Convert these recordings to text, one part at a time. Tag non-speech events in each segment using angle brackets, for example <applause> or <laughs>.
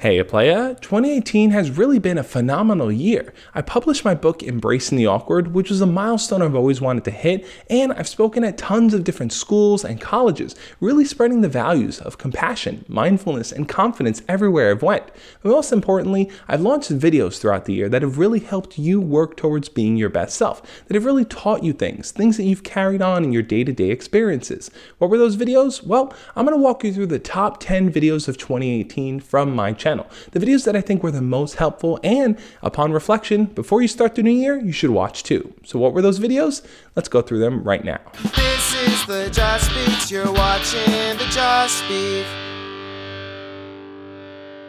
Hey Playa, 2018 has really been a phenomenal year. I published my book Embracing the Awkward, which was a milestone I've always wanted to hit, and I've spoken at tons of different schools and colleges, really spreading the values of compassion, mindfulness, and confidence everywhere I've went. But most importantly, I've launched videos throughout the year that have really helped you work towards being your best self, that have really taught you things, things that you've carried on in your day-to-day -day experiences. What were those videos? Well, I'm going to walk you through the top 10 videos of 2018 from my channel channel. The videos that I think were the most helpful and, upon reflection, before you start the new year, you should watch too. So what were those videos? Let's go through them right now. This is the Just Beats, you're watching the Just Beats.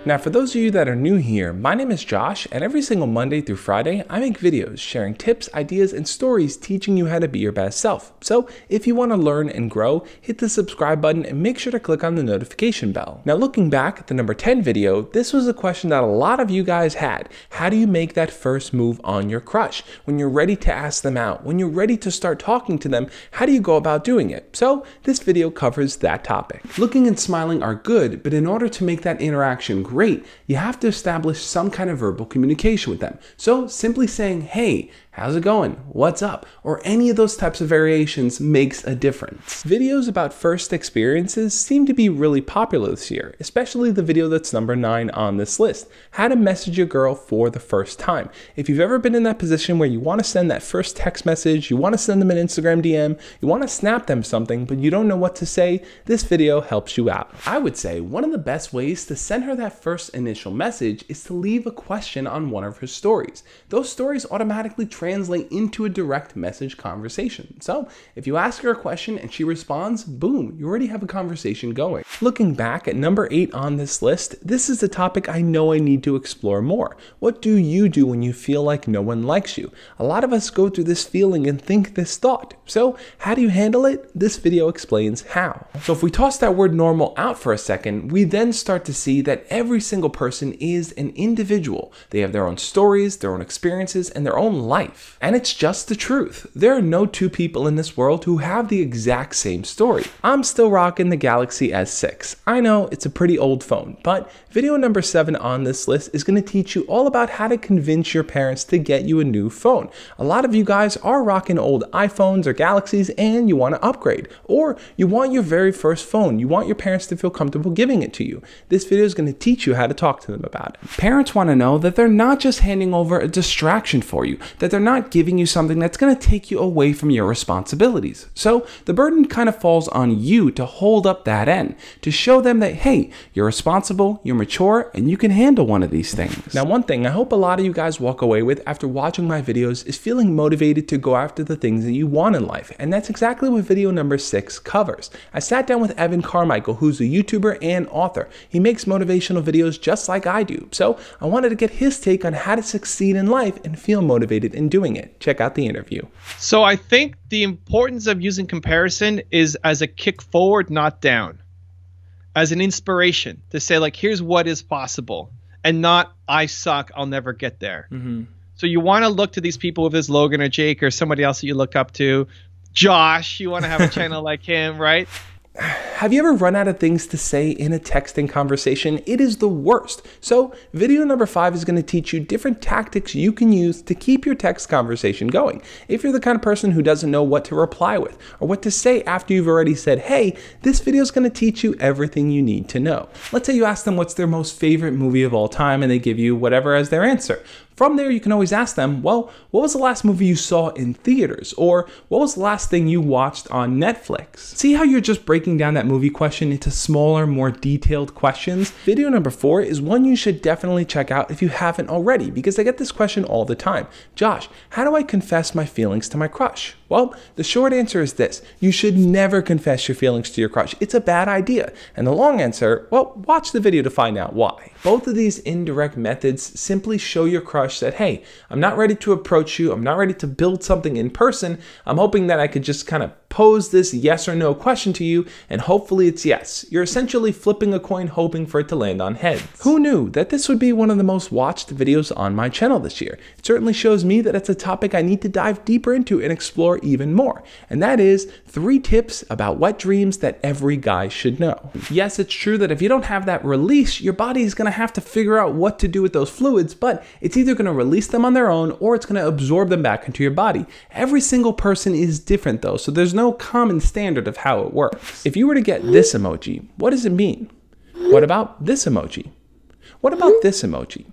Now for those of you that are new here, my name is Josh and every single Monday through Friday, I make videos sharing tips, ideas, and stories teaching you how to be your best self. So if you want to learn and grow, hit the subscribe button and make sure to click on the notification bell. Now looking back at the number 10 video, this was a question that a lot of you guys had. How do you make that first move on your crush? When you're ready to ask them out, when you're ready to start talking to them, how do you go about doing it? So this video covers that topic. Looking and smiling are good, but in order to make that interaction grow, you have to establish some kind of verbal communication with them. So simply saying, hey, how's it going, what's up, or any of those types of variations makes a difference. Videos about first experiences seem to be really popular this year, especially the video that's number 9 on this list, how to message your girl for the first time. If you've ever been in that position where you want to send that first text message, you want to send them an Instagram DM, you want to snap them something, but you don't know what to say, this video helps you out. I would say one of the best ways to send her that first initial message is to leave a question on one of her stories. Those stories automatically translate into a direct message conversation. So if you ask her a question and she responds, boom, you already have a conversation going. Looking back at number eight on this list, this is a topic I know I need to explore more. What do you do when you feel like no one likes you? A lot of us go through this feeling and think this thought. So how do you handle it? This video explains how. So if we toss that word normal out for a second, we then start to see that every single person is an individual. They have their own stories, their own experiences, and their own life life. And it's just the truth. There are no two people in this world who have the exact same story. I'm still rocking the Galaxy S6. I know it's a pretty old phone, but video number seven on this list is gonna teach you all about how to convince your parents to get you a new phone. A lot of you guys are rocking old iPhones or Galaxies and you wanna upgrade, or you want your very first phone. You want your parents to feel comfortable giving it to you. This video is gonna teach you how to talk to them about it. Parents wanna know that they're not just handing over a distraction for you, that they're they're not giving you something that's going to take you away from your responsibilities. So the burden kind of falls on you to hold up that end, to show them that, hey, you're responsible, you're mature, and you can handle one of these things. Now, one thing I hope a lot of you guys walk away with after watching my videos is feeling motivated to go after the things that you want in life. And that's exactly what video number six covers. I sat down with Evan Carmichael, who's a YouTuber and author. He makes motivational videos just like I do. So I wanted to get his take on how to succeed in life and feel motivated in doing it. Check out the interview. So I think the importance of using comparison is as a kick forward, not down, as an inspiration to say, like, here's what is possible, and not, I suck, I'll never get there. Mm-hmm. So you want to look to these people, with it's Logan or Jake or somebody else that you look up to, Josh, you want to have a channel <laughs> like him, right? Have you ever run out of things to say in a texting conversation? It is the worst. So, video number five is going to teach you different tactics you can use to keep your text conversation going. If you're the kind of person who doesn't know what to reply with or what to say after you've already said, hey, this video is going to teach you everything you need to know. Let's say you ask them what's their most favorite movie of all time and they give you whatever as their answer. From there, you can always ask them, well, what was the last movie you saw in theaters? Or what was the last thing you watched on Netflix? See how you're just breaking down that movie question into smaller, more detailed questions? Video number four is one you should definitely check out if you haven't already, because I get this question all the time. Josh, how do I confess my feelings to my crush? Well, the short answer is this. You should never confess your feelings to your crush. It's a bad idea. And the long answer, well, watch the video to find out why. Both of these indirect methods simply show your crush said, Hey, I'm not ready to approach you. I'm not ready to build something in person. I'm hoping that I could just kind of pose this yes or no question to you, and hopefully it's yes. You're essentially flipping a coin hoping for it to land on heads. Who knew that this would be one of the most watched videos on my channel this year? It certainly shows me that it's a topic I need to dive deeper into and explore even more, and that is three tips about wet dreams that every guy should know. Yes, it's true that if you don't have that release, your body is gonna have to figure out what to do with those fluids, but it's either gonna release them on their own or it's gonna absorb them back into your body. Every single person is different though, so there's no no common standard of how it works. If you were to get this emoji, what does it mean? What about this emoji? What about this emoji?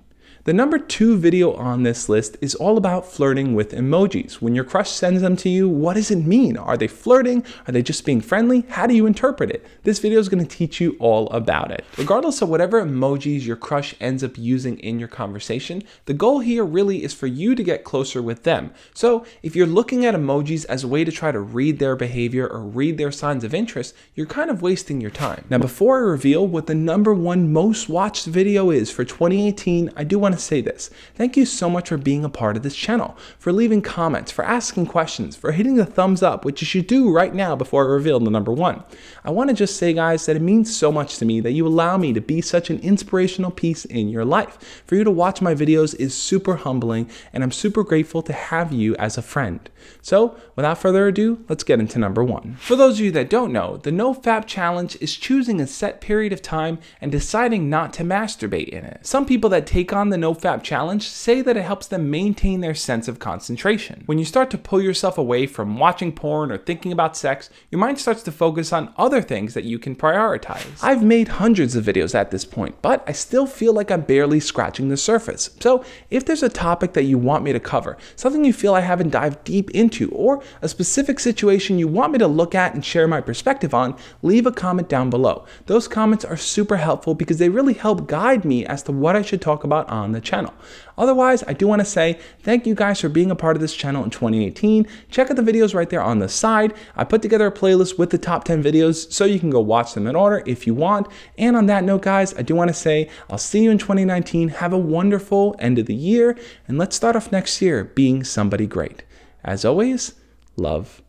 The number two video on this list is all about flirting with emojis. When your crush sends them to you, what does it mean? Are they flirting? Are they just being friendly? How do you interpret it? This video is going to teach you all about it. Regardless of whatever emojis your crush ends up using in your conversation, the goal here really is for you to get closer with them. So if you're looking at emojis as a way to try to read their behavior or read their signs of interest, you're kind of wasting your time. Now, before I reveal what the number one most watched video is for 2018, I do want to to say this. Thank you so much for being a part of this channel, for leaving comments, for asking questions, for hitting the thumbs up, which you should do right now before I reveal the number one. I want to just say, guys, that it means so much to me that you allow me to be such an inspirational piece in your life. For you to watch my videos is super humbling, and I'm super grateful to have you as a friend. So, without further ado, let's get into number one. For those of you that don't know, the No Fab Challenge is choosing a set period of time and deciding not to masturbate in it. Some people that take on the No nofap challenge say that it helps them maintain their sense of concentration. When you start to pull yourself away from watching porn or thinking about sex, your mind starts to focus on other things that you can prioritize. I've made hundreds of videos at this point, but I still feel like I'm barely scratching the surface. So if there's a topic that you want me to cover, something you feel I haven't dived deep into, or a specific situation you want me to look at and share my perspective on, leave a comment down below. Those comments are super helpful because they really help guide me as to what I should talk about on the the channel. Otherwise, I do want to say thank you guys for being a part of this channel in 2018. Check out the videos right there on the side. I put together a playlist with the top 10 videos so you can go watch them in order if you want. And on that note, guys, I do want to say I'll see you in 2019. Have a wonderful end of the year, and let's start off next year being somebody great. As always, love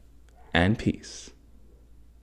and peace.